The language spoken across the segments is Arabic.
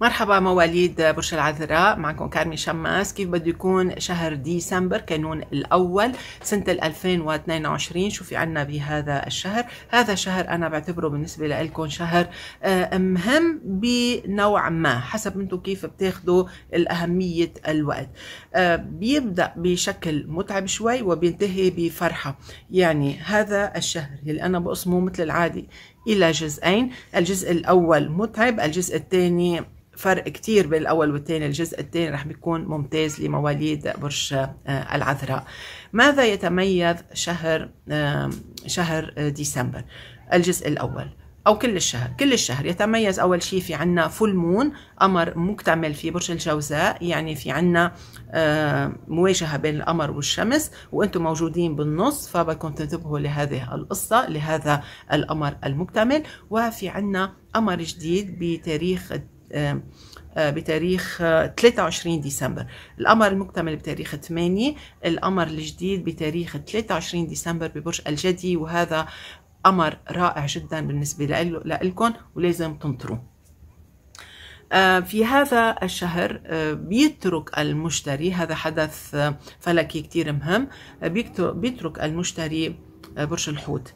مرحبا مواليد برج العذراء معكم كارمي شماس كيف بده يكون شهر ديسمبر كانون الأول سنة 2022 شو في عنا بهذا الشهر هذا شهر أنا بعتبره بالنسبة لكم شهر آه، مهم بنوع ما حسب انتم كيف بتاخذوا الأهمية الوقت آه، بيبدأ بشكل متعب شوي وبينتهي بفرحة يعني هذا الشهر اللي أنا بقسمه مثل العادي إلى جزئين الجزء الأول متعب الجزء الثاني فرق كتير بين الأول والثاني الجزء الثاني رح بيكون ممتاز لمواليد برج آه، العذراء ماذا يتميز شهر شهر آه، ديسمبر الجزء الأول أو كل الشهر كل الشهر يتميز أول شيء في عنا فول مون قمر مكتمل في برج الجوزاء يعني في عنا آه، مواجهة بين القمر والشمس وأنتم موجودين بالنص فبدكم تنتبهوا لهذه القصة لهذا القمر المكتمل وفي عنا قمر جديد بتاريخ آه، آه، بتاريخ 23 ديسمبر القمر المكتمل بتاريخ 8 القمر الجديد بتاريخ 23 ديسمبر ببرج الجدي وهذا أمر رائع جدا بالنسبة لكم ولازم تنطروه آه، في هذا الشهر آه، بيترك المشتري هذا حدث آه، فلكي كتير مهم بيترك المشتري برج الحوت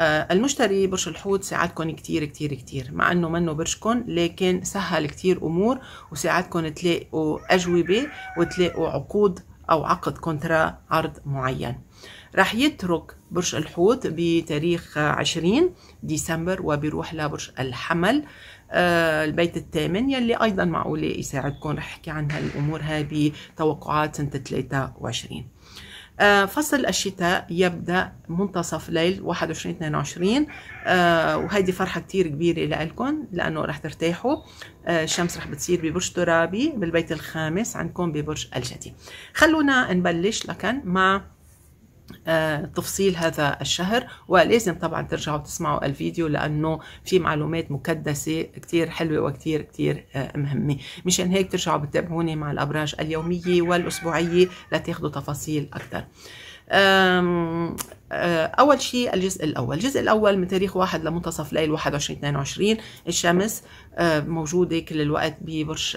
المشتري برج الحوت ساعدكم كتير كتير كتير مع انه منه برجكم لكن سهل كتير امور وساعدكم تلاقوا اجوبة وتلاقوا عقود أو عقد كونترا عرض معين راح يترك برج الحوت بتاريخ 20 ديسمبر وبيروح لبرج الحمل آه، البيت الثامن يلي أيضا معقولة يساعدكم رح أحكي عن هالأمور هاي بتوقعات سنة 23 آه، فصل الشتاء يبدأ منتصف ليل 21 22 آه، وهيدي فرحة كتير كبيرة لإلكم لأنه رح ترتاحوا آه، الشمس رح بتصير ببرج ترابي بالبيت الخامس عندكم ببرج الجدي خلونا نبلش لكن مع آه، تفصيل هذا الشهر ولازم طبعا ترجعوا تسمعوا الفيديو لأنه في معلومات مكدسة كتير حلوة وكتير كتير آه، مهمة مشان هيك ترجعوا بتتابعوني مع الأبراج اليومية والأسبوعية لتاخدوا تفاصيل أكثر أه، أول شيء الجزء الأول الجزء الأول من تاريخ واحد لمنتصف ليل 21 22 الشمس أه، موجودة كل الوقت ببرج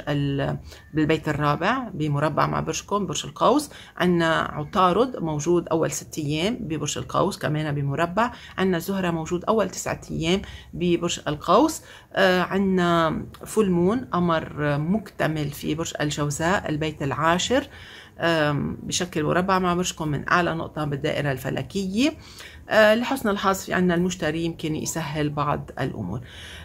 بالبيت الرابع بمربع مع برجكم برج القوس عندنا عطارد موجود أول ست أيام ببرج القوس كمان بمربع عندنا زهرة موجود أول تسعة أيام ببرج القوس أه، عندنا فول مون أمر مكتمل في برج الجوزاء البيت العاشر بشكل مربع مع برجكم من أعلى نقطة بالدائرة الفلكية آه، لحسن الحظ في عنا المشتري يمكن يسهل بعض الأمور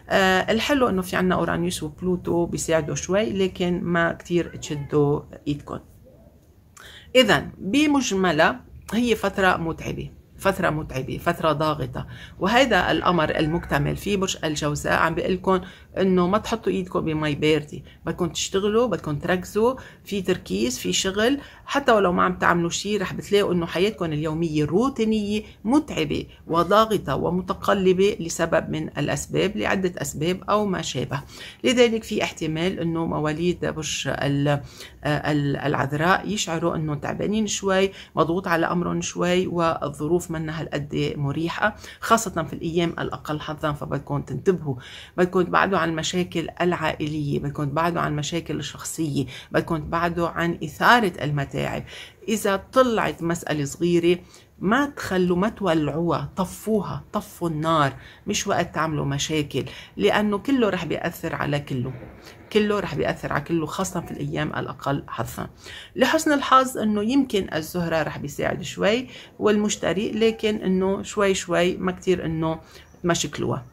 آه، الحلو أنه في عنا أورانيوس وبلوتو بيساعدوا شوي لكن ما كتير تشدوا إيدكم إذا بمجملة هي فترة متعبة فترة متعبة فترة ضاغطة وهذا الأمر المكتمل في برج الجوزاء عم بيقول لكم إنه ما تحطوا إيدكم بمي باردة بدكم تشتغلوا بدكم تركزوا في تركيز في شغل حتى ولو ما عم تعملوا شيء رح بتلاقوا إنه حياتكم اليومية روتينية متعبة وضاغطة ومتقلبة لسبب من الأسباب لعدة أسباب أو ما شابه لذلك في احتمال إنه مواليد برج آه، العذراء يشعروا إنه تعبانين شوي مضغوط على أمرهم شوي والظروف منا هالقد مريحة خاصة في الأيام الأقل حظا فبدكم تنتبهوا بدكم تبعدوا عن المشاكل العائلية بدكم تبعدوا عن المشاكل الشخصية بدكم تبعدوا عن إثارة المتاعب إذا طلعت مسألة صغيرة ما تخلوا ما تولعوها طفوها طفوا النار مش وقت تعملوا مشاكل لأنه كله رح بيأثر على كله كله رح بيأثر على كله خاصة في الأيام الأقل حظا لحسن الحظ أنه يمكن الزهرة رح بيساعد شوي والمشتري لكن أنه شوي شوي ما كتير أنه مشكلوها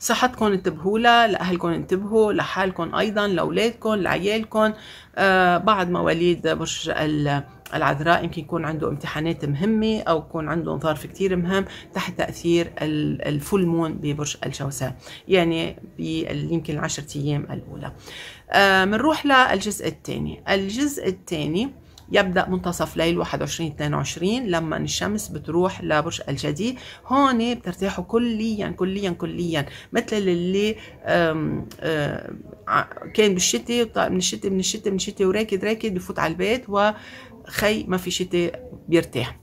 صحتكم انتبهوا لها لأهلكم انتبهوا لحالكم أيضا لأولادكم لعيالكم آه بعض مواليد برج العذراء يمكن يكون عنده امتحانات مهمة أو يكون عنده ظرف كتير مهم تحت تأثير الفول مون ببرج الجوزاء يعني يمكن العشرة أيام الأولى بنروح آه، للجزء الثاني الجزء الثاني يبدأ منتصف ليل 21 22 لما الشمس بتروح لبرج الجدي هون بترتاحوا كليا كليا كليا مثل اللي آم آم كان بالشتاء طيب، من الشتاء من الشتاء من الشتاء وراكد راكد بفوت على البيت وخي ما في شتاء بيرتاح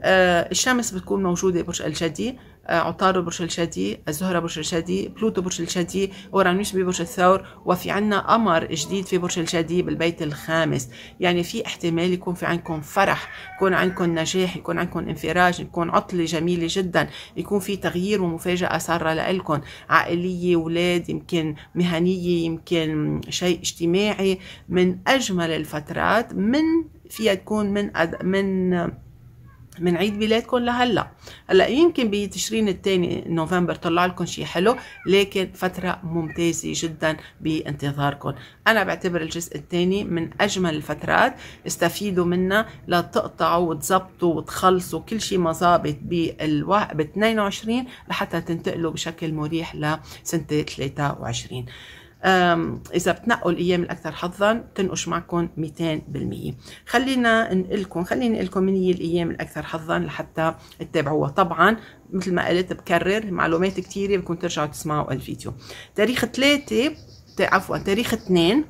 آه الشمس بتكون موجودة برج الجدي عطارد برج الشادي الزهرة برج الشادي بلوتو برج الشادي أورانوس ببرج الثور وفي عنا قمر جديد في برج الشادي بالبيت الخامس يعني في احتمال يكون في عندكم فرح يكون عندكم نجاح يكون عندكم انفراج يكون عطلة جميلة جدا يكون في تغيير ومفاجأة سارة لإلكم عائلية ولاد يمكن مهنية يمكن شيء اجتماعي من أجمل الفترات من فيها تكون من أد... من من عيد ميلادكم لهلا هلا يمكن بتشرين الثاني نوفمبر طلع لكم شيء حلو لكن فتره ممتازه جدا بانتظاركم انا بعتبر الجزء الثاني من اجمل الفترات استفيدوا منها لتقطعوا وتظبطوا وتخلصوا كل شيء ما ظابط بالو... ب 22 لحتى تنتقلوا بشكل مريح لسنه 23 اذا بتنقوا الايام الاكثر حظا تنقش معكم 200% خلينا نقلكم خليني نقلكم من هي الايام الاكثر حظا لحتى تتابعوها طبعا مثل ما قلت بكرر معلومات كثيره بكون ترجعوا تسمعوا الفيديو تاريخ 3 عفوا تاريخ 2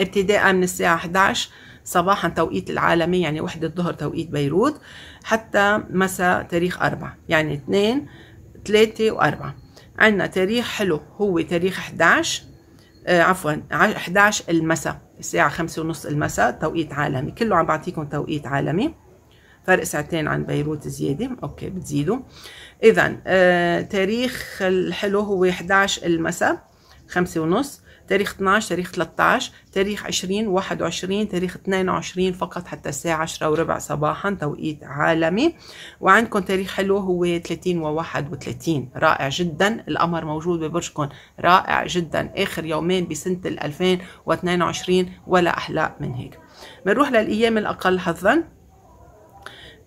ابتداء من الساعه 11 صباحا توقيت العالمي يعني وحدة الظهر توقيت بيروت حتى مساء تاريخ أربعة يعني اثنين ثلاثة وأربعة عندنا تاريخ حلو هو تاريخ 11 آه، عفوا 11 المساء الساعة خمسة ونص المساء توقيت عالمي كله عم بعطيكم توقيت عالمي فرق ساعتين عن بيروت زيادة أوكي بتزيدوا إذا آه تاريخ الحلو هو 11 المساء خمسة ونص تاريخ 12 تاريخ 13 تاريخ 20 21 تاريخ 22 فقط حتى الساعة 10 وربع صباحا توقيت عالمي وعندكم تاريخ حلو هو 30 و 31 رائع جدا القمر موجود ببرجكم رائع جدا آخر يومين بسنة 2022 ولا أحلى من هيك بنروح للأيام الأقل حظا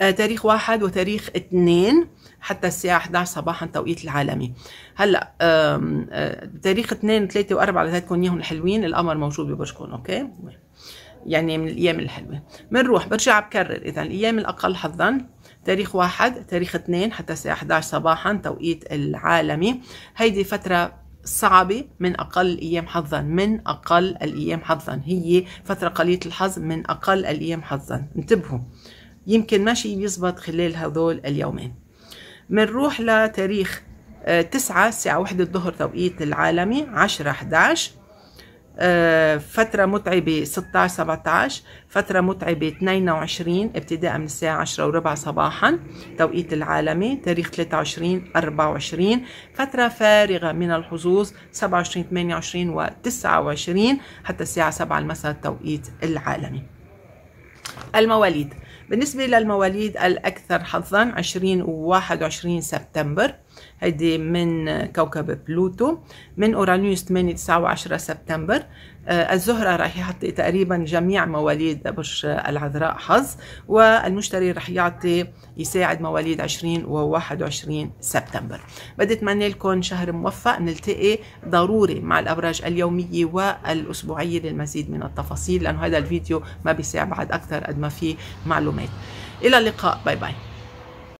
آه، تاريخ واحد وتاريخ اثنين حتى الساعة 11 صباحا توقيت العالمي هلا آه، تاريخ اثنين ثلاثة وأربعة اللي تكون اياهم الحلوين القمر موجود ببرجكم اوكي يعني من الايام الحلوه بنروح برجع بكرر اذا الايام الاقل حظا تاريخ واحد تاريخ اثنين حتى الساعه 11 صباحا توقيت العالمي هيدي فتره صعبة من أقل الأيام حظا من أقل الأيام حظا هي فترة قليلة الحظ من أقل الأيام حظا انتبهوا يمكن ما شيء بيزبط خلال هذول اليومين منروح لتاريخ 9 آه، الساعة 1 الظهر توقيت العالمي 10 11 آه، فترة متعبة 16 17 فترة متعبة 22 ابتداء من الساعة 10 وربع صباحا توقيت العالمي تاريخ 23 24 فترة فارغة من الحظوظ 27 28 و 29 حتى الساعة 7 المساء توقيت العالمي المواليد بالنسبة للمواليد الأكثر حظا 20 و 21 سبتمبر هيدي من كوكب بلوتو من اورانيوس 8 9 و10 سبتمبر آه، الزهرة رح يعطي تقريبا جميع مواليد برج العذراء حظ والمشتري رح يعطي يساعد مواليد 20 و 21 سبتمبر بدي اتمنى لكم شهر موفق نلتقي ضروري مع الابراج اليومية والاسبوعية للمزيد من التفاصيل لانه هذا الفيديو ما بيساع بعد اكثر قد ما فيه معلومات الى اللقاء باي باي